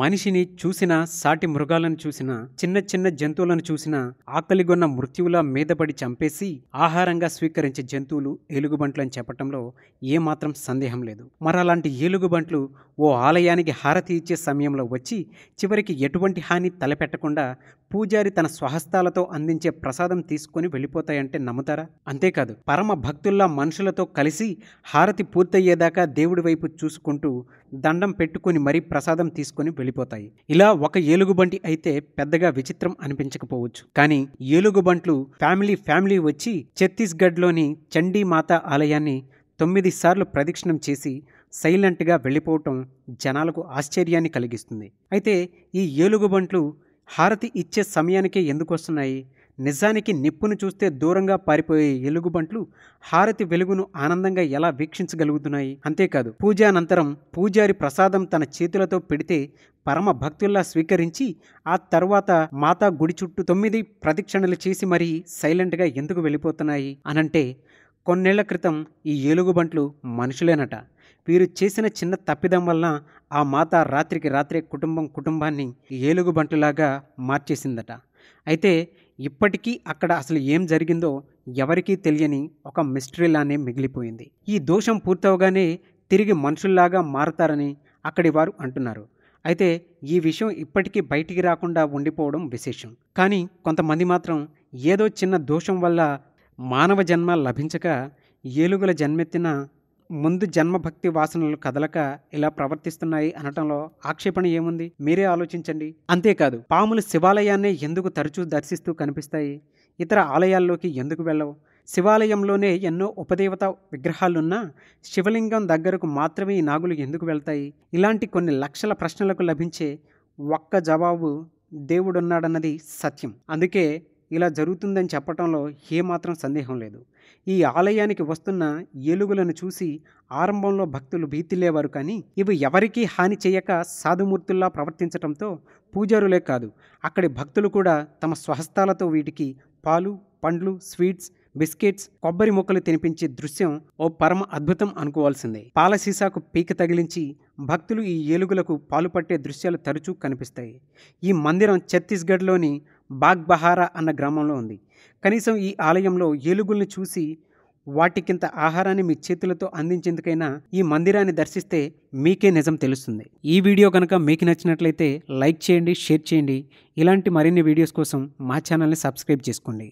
మనిషిని చూసినా సాటి మృగాలను చూసినా చిన్న చిన్న జంతువులను చూసినా ఆకలిగొన్న మృత్యువుల మీదపడి చంపేసి ఆహారంగా స్వీకరించే జంతువులు అని చెప్పటంలో ఏమాత్రం సందేహం లేదు మరలాంటి ఏలుగుబంట్లు ఓ ఆలయానికి హారతి ఇచ్చే సమయంలో వచ్చి చివరికి ఎటువంటి హాని తలపెట్టకుండా పూజారి తన స్వహస్తాలతో అందించే ప్రసాదం తీసుకొని వెళ్ళిపోతాయంటే నమ్ముతారా అంతేకాదు పరమ భక్తుల్లా మనుషులతో కలిసి హారతి పూర్తయ్యేదాకా దేవుడి వైపు చూసుకుంటూ దండం పెట్టుకుని మరీ ప్రసాదం తీసుకుని వెళ్ళిపోతాయి ఇలా ఒక ఏలుగుబంటి అయితే పెద్దగా విచిత్రం అనిపించకపోవచ్చు కానీ ఏలుగుబంట్లు ఫ్యామిలీ ఫ్యామిలీ వచ్చి ఛత్తీస్గఢ్లోని చండీ మాతా ఆలయాన్ని తొమ్మిది సార్లు ప్రదక్షిణం చేసి సైలెంట్గా వెళ్ళిపోవటం జనాలకు ఆశ్చర్యాన్ని కలిగిస్తుంది అయితే ఈ ఏలుగుబంట్లు హారతి ఇచ్చే సమయానికే ఎందుకు వస్తున్నాయి నిజానికి నిప్పును చూస్తే దూరంగా పారిపోయే ఎలుగుబంట్లు హారతి వెలుగును ఆనందంగా ఎలా వీక్షించగలుగుతున్నాయి అంతేకాదు పూజానంతరం పూజారి ప్రసాదం తన చేతులతో పెడితే పరమ భక్తుల్లా స్వీకరించి ఆ తర్వాత మాతా గుడి చుట్టూ తొమ్మిది ప్రదక్షిణలు చేసి మరీ సైలెంట్గా ఎందుకు వెళ్ళిపోతున్నాయి అనంటే కొన్నేళ్ల క్రితం ఈ ఏలుగుబంట్లు మనుషులేనట వీరు చేసిన చిన్న తప్పిదం వలన ఆ మాత రాత్రికి రాత్రే కుటుంబం కుటుంబాన్ని ఏలుగుబంట్లులాగా మార్చేసిందట అయితే ఇప్పటికీ అక్కడ అసలు ఏం జరిగిందో ఎవరికీ తెలియని ఒక మిస్టరీలానే మిగిలిపోయింది ఈ దోషం పూర్తవగానే తిరిగి మనుషుల్లాగా మారతారని అక్కడి వారు అంటున్నారు అయితే ఈ విషయం ఇప్పటికీ బయటికి రాకుండా ఉండిపోవడం విశేషం కానీ కొంతమంది మాత్రం ఏదో చిన్న దోషం వల్ల మానవ జన్మ లభించక ఏలుగుల జన్మెత్తిన ముందు జన్మభక్తి వాసనలు కదలక ఇలా ప్రవర్తిస్తున్నాయి అనటంలో ఆక్షేపణ ఏముంది మీరే ఆలోచించండి అంతేకాదు పాములు శివాలయాన్నే ఎందుకు తరచూ దర్శిస్తూ కనిపిస్తాయి ఇతర ఆలయాల్లోకి ఎందుకు వెళ్ళవు శివాలయంలోనే ఎన్నో ఉపదేవత విగ్రహాలున్నా శివలింగం దగ్గరకు మాత్రమే ఈ నాగులు ఎందుకు వెళ్తాయి ఇలాంటి కొన్ని లక్షల ప్రశ్నలకు లభించే ఒక్క జవాబు దేవుడున్నాడన్నది సత్యం అందుకే ఇలా జరుగుతుందని చెప్పటంలో ఏమాత్రం సందేహం లేదు ఈ ఆలయానికి వస్తున్న ఏలుగులను చూసి ఆరంభంలో భక్తులు భీతిల్లేవారు కానీ ఇవి ఎవరికీ హాని చేయక సాధుమూర్తుల్లా ప్రవర్తించడంతో పూజారులే కాదు అక్కడి భక్తులు కూడా తమ స్వహస్తాలతో వీటికి పాలు పండ్లు స్వీట్స్ బిస్కెట్స్ కొబ్బరి మొక్కలు తినిపించే దృశ్యం ఓ పరమ అద్భుతం అనుకోవాల్సిందే పాల సీసాకు పీక తగిలించి భక్తులు ఈ ఏలుగులకు పాలు పట్టే దృశ్యాలు తరచూ కనిపిస్తాయి ఈ మందిరం ఛత్తీస్గఢ్లోని బాగ్బహారా అన్న గ్రామంలో ఉంది కనీసం ఈ ఆలయంలో ఏలుగుల్ని చూసి వాటికింత ఆహారాన్ని మీ చేతులతో అందించేందుకైనా ఈ మందిరాన్ని దర్శిస్తే మీకే నిజం తెలుస్తుంది ఈ వీడియో కనుక మీకు నచ్చినట్లయితే లైక్ చేయండి షేర్ చేయండి ఇలాంటి మరిన్ని వీడియోస్ కోసం మా ఛానల్ని సబ్స్క్రైబ్ చేసుకోండి